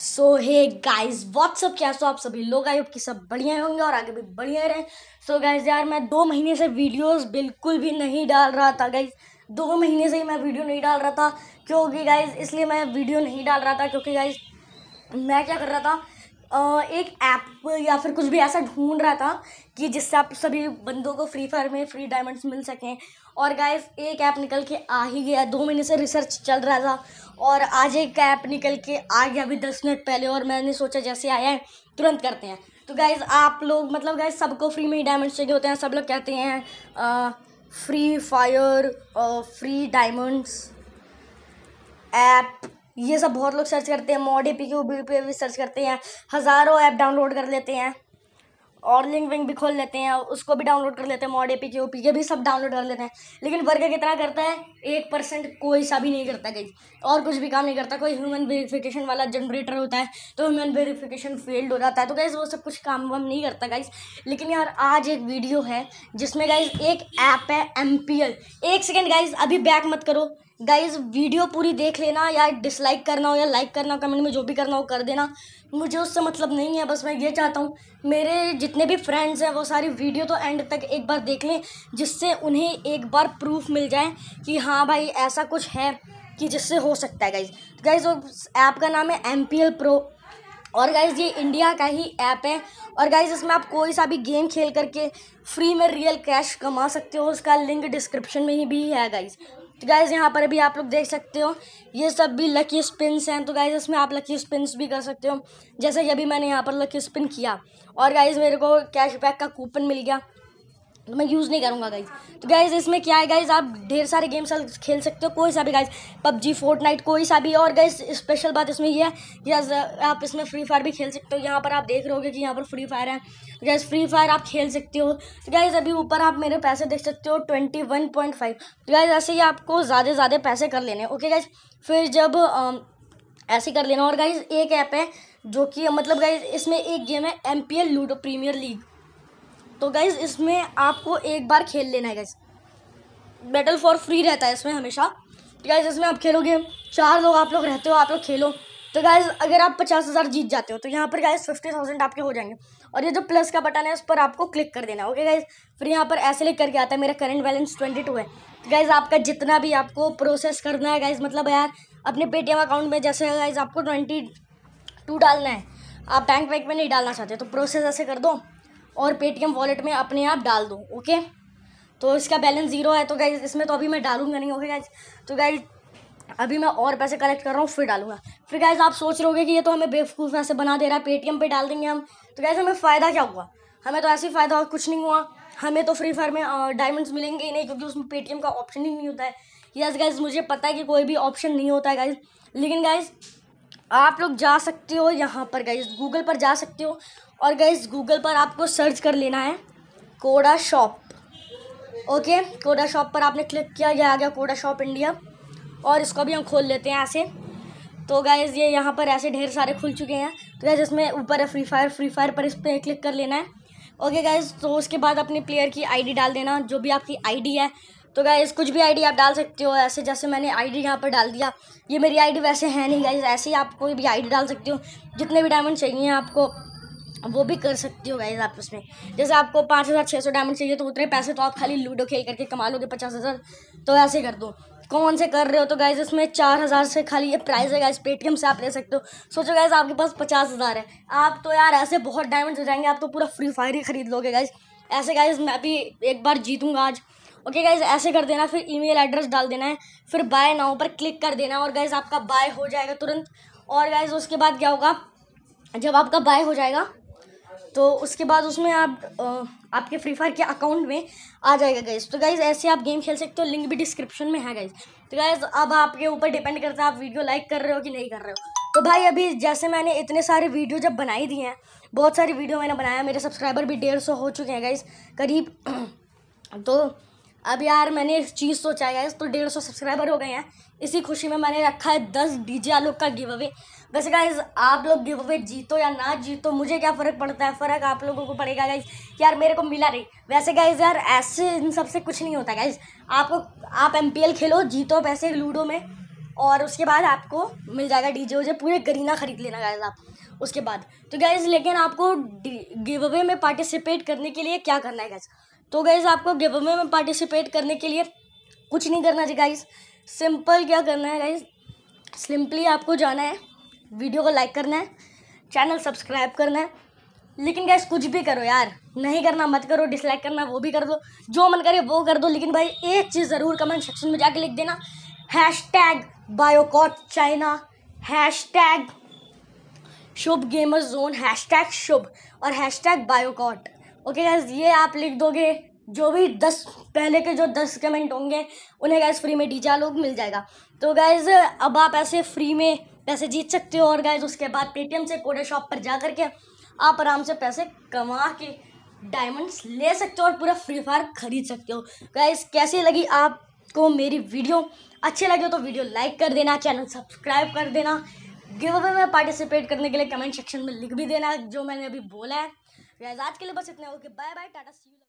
सो hey guys what's up क्या सो आप सभी लोग आए कि सब बढ़िया होंगे और आगे भी बढ़िया रहें सो so, गाइज यार मैं दो महीने से वीडियोस बिल्कुल भी नहीं डाल रहा था गाइज़ दो महीने से ही मैं वीडियो नहीं डाल रहा था क्योंकि गाइज इसलिए मैं वीडियो नहीं डाल रहा था क्योंकि गाइज मैं क्या कर रहा था एक ऐप या फिर कुछ भी ऐसा ढूंढ रहा था कि जिससे आप सभी बंदों को फ्री फायर में फ्री डायमंड्स मिल सकें और गाइस एक ऐप निकल के आ ही गया दो महीने से रिसर्च चल रहा था और आज एक ऐप निकल के आ गया अभी दस मिनट पहले और मैंने सोचा जैसे आया है तुरंत करते हैं तो गाइज़ आप लोग मतलब गाइस सबको फ्री में ही डायमंड्स चाहिए होते हैं सब लोग कहते हैं आ, Free Fire free diamonds app ये सब बहुत लोग सर्च करते हैं मॉड ए पी क्यू पे भी सर्च करते हैं हज़ारों ऐप डाउनलोड कर लेते हैं और लिंक विंक भी खोल लेते हैं उसको भी डाउनलोड कर लेते हैं mod A P K P K भी सब डाउनलोड कर लेते हैं लेकिन वर्ग कितना करता है एक परसेंट कोई सा भी नहीं करता कहीं और कुछ भी काम नहीं करता कोई ह्यूमन वेरिफिकेशन वाला जनरेटर होता है तो ह्यूमन वेरिफिकेशन फेल्ड हो जाता है तो गाइज़ वो सब कुछ काम वाम नहीं करता गाइज़ लेकिन यार आज एक वीडियो है जिसमें गाइज़ एक ऐप है एम पी एल एक सेकेंड गाइज़ अभी बैक मत करो गाइज वीडियो पूरी देख लेना या डिसलाइक करना हो या लाइक करना हो कमेंट में जो भी करना हो कर देना मुझे उससे मतलब नहीं है बस मैं ये चाहता हूँ मेरे जितने भी फ्रेंड्स हैं वो सारी वीडियो तो एंड तक एक बार देख लें जिससे उन्हें एक बार प्रूफ मिल जाए कि हाँ भाई ऐसा कुछ है कि जिससे हो सकता है गाइज गाइज उस ऐप का नाम है एम पी एल प्रो और गाइज ये इंडिया का ही ऐप है और गाइज इसमें आप कोई सा भी गेम खेल करके फ्री में रियल कैश कमा सकते हो उसका लिंक डिस्क्रिप्शन में ही भी है गाइज तो गाइज यहाँ पर भी आप लोग देख सकते हो ये सब भी लकी स्पिन्स हैं तो गाइज इसमें आप लकी स्पिन्स भी कर सकते हो जैसे कि अभी मैंने यहाँ पर लकी स्पिन किया और गाइज मेरे को कैशबैक का कूपन मिल गया तो मैं यूज़ नहीं करूँगा गाइज तो गाइज इसमें क्या है गाइज आप ढेर सारे गेम्स खेल सकते हो कोई सा भी गाइज पबजी फोर्टनाइट कोई सा भी और गाइज स्पेशल बात इसमें ये है कि आप इसमें फ्री फायर भी खेल सकते हो यहाँ पर आप देख रहे हो कि यहाँ पर फ्री फायर है तो गैस फ्री फायर आप खेल सकते हो तो गाइज अभी ऊपर आप मेरे पैसे देख सकते हो ट्वेंटी वन पॉइंट फाइव तो गाइज ऐसे ही आपको ज़्यादा ज़्यादा पैसे कर लेने ओके गाइज फिर जब ऐसे कर लेना और गाइज एक ऐप है जो कि मतलब गाइज इसमें एक गेम है M P L Ludo Premier League तो गाइज़ इसमें आपको एक बार खेल लेना है गाइज़ बैटल फॉर फ्री रहता है इसमें हमेशा तो गाइज़ इसमें आप खेलोगे चार लोग आप लोग रहते हो आप लोग खेलो तो गाइज़ अगर आप पचास हज़ार जीत जाते हो तो यहाँ पर गाइज़ फिफ्टी थाउजेंड आपके हो जाएंगे और ये जो प्लस का बटन है उस पर आपको क्लिक कर देना ओके गाइज़ फिर यहाँ पर ऐसे लिख करके आता है मेरा करंट बैलेंस ट्वेंटी टू है तो गाइज़ आपका जितना भी आपको प्रोसेस करना है गाइज़ मतलब यार अपने पेटीएम अकाउंट में जैसे गाइज़ आपको ट्वेंटी टू डालना है आप बैंक वैंक में नहीं डालना चाहते तो प्रोसेस ऐसे कर दो और पेटीएम वॉलेट में अपने आप डाल दूँ ओके तो इसका बैलेंस ज़ीरो है तो गाइज इसमें तो अभी मैं डालूंगा नहीं ओके गाइज तो गाइज अभी मैं और पैसे कलेक्ट कर रहा हूँ फिर डालूंगा फिर गाइज आप सोच रहे कि ये तो हमें बेवकूफ़ ऐसे बना दे रहा है पेटीएम पे डाल देंगे हम तो गाइज हमें फ़ायदा क्या हुआ हमें तो ऐसे ही फ़ायदा हुआ कुछ नहीं हुआ हमें तो फ्री फायर में डायमंड्स मिलेंगे ही नहीं क्योंकि उसमें पेटीएम का ऑप्शन ही नहीं होता है यस गाइज मुझे पता है कि कोई भी ऑप्शन नहीं होता है गाइज लेकिन गाइज आप लोग जा सकते हो यहाँ पर गाइज गूगल पर जा सकते हो और गैस गूगल पर आपको सर्च कर लेना है कोडा शॉप ओके कोडा शॉप पर आपने क्लिक किया गया आ गया कोडा शॉप इंडिया और इसको भी हम खोल लेते हैं ऐसे तो गैज़ ये यहाँ पर ऐसे ढेर सारे खुल चुके हैं तो गैस इसमें ऊपर है फ्री फायर फ्री फायर पर इस पर क्लिक कर लेना है ओके गैज़ तो उसके बाद अपने प्लेयर की आईडी डाल देना जो भी आपकी आईडी है तो गाइज़ कुछ भी आईडी आप डाल सकते हो ऐसे जैसे मैंने आईडी यहाँ पर डाल दिया ये मेरी आईडी वैसे है नहीं गाइज़ ऐसे ही आप कोई भी आईडी डाल सकते हो जितने भी डायमंड चाहिए आपको वो भी कर सकती हो गाइज आप उसमें जैसे आपको पाँच हज़ार छः सौ डायमंड चाहिए तो उतने पैसे तो आप खाली लूडो खेल करके कमा लोगे पचास हज़ार तो ऐसे कर दो कौन से कर रहे हो तो गाइज इसमें चार हज़ार से खाली ये प्राइस है गाइज पेटीएम से आप ले सकते हो सोचो गाइज आपके पास पचास हज़ार है आप तो यार ऐसे बहुत डायमंड हो जाएंगे आप तो पूरा फ्री फायर ही खरीद लोगे गाइज ऐसे गाइज मैं भी एक बार जीतूंगा आज ओके गाइज ऐसे कर देना फिर ई एड्रेस डाल देना है फिर बाय नाउ पर क्लिक कर देना और गाइज आपका बाय हो जाएगा तुरंत और गाइज उसके बाद क्या होगा जब आपका बाय हो जाएगा तो उसके बाद उसमें आप आपके फ्री फायर के अकाउंट में आ जाएगा गाइज तो गाइज ऐसे आप गेम खेल सकते हो लिंक भी डिस्क्रिप्शन में है गाइज तो गाइज अब आपके ऊपर डिपेंड करता है आप वीडियो लाइक कर रहे हो कि नहीं कर रहे हो तो भाई अभी जैसे मैंने इतने सारे वीडियो जब बनाई दिए हैं बहुत सारी वीडियो मैंने बनाया मेरे सब्सक्राइबर भी डेढ़ सौ हो चुके हैं गाइज करीब तो अब यार मैंने एक चीज़ सोचा है गाइज तो डेढ़ सौ सब्सक्राइबर हो गए हैं इसी खुशी में मैंने रखा है दस डी जे आलोक का गिव अवे वैसे गाइज आप लोग गिव अवे जीतो या ना जीतो मुझे क्या फ़र्क पड़ता है फ़र्क आप लोगों को पड़ेगा गाइज यार मेरे को मिला नहीं वैसे गाइज यार ऐसे इन सबसे कुछ नहीं होता गाइज आपको आप एम खेलो जीतो पैसे लूडो में और उसके बाद आपको मिल जाएगा डी जे पूरे गरीना ख़रीद लेना गाइज आप उसके बाद तो गाइज़ लेकिन आपको गिव अवे में पार्टिसिपेट करने के लिए क्या करना है गाइज तो गाइज आपको गिव अवे में पार्टिसिपेट करने के लिए कुछ नहीं करना चाहिए गाइज सिंपल क्या करना है गाइज सिंपली आपको जाना है वीडियो को लाइक करना है चैनल सब्सक्राइब करना है लेकिन गैस कुछ भी करो यार नहीं करना मत करो डिसलाइक करना वो भी कर दो जो मन करे वो कर दो लेकिन भाई एक चीज़ ज़रूर कमेंट सेक्शन में जाके लिख देना hashtag boycott China hashtag Shubh gamer zone hashtag Shubh और hashtag boycott okay guys ये आप लिख दोगे जो भी दस पहले के जो दस कमेंट होंगे उन्हें गैस फ्री में डीजा लोग मिल जाएगा तो गैस अब आप ऐसे फ्री में पैसे जीत सकते हो और गाइज उसके बाद पेटीएम से कोडे शॉप पर जा करके आप आराम से पैसे कमा के डायमंड्स ले सकते हो और पूरा फ्री फायर खरीद सकते हो गाइज कैसी लगी आपको मेरी वीडियो अच्छी लगी हो तो वीडियो लाइक कर देना चैनल सब्सक्राइब कर देना गिव अवे में पार्टिसिपेट करने के लिए कमेंट सेक्शन में लिख भी देना जो मैंने अभी बोला है गाइज आज के लिए बस इतना ओके बाय बाय टाटा सी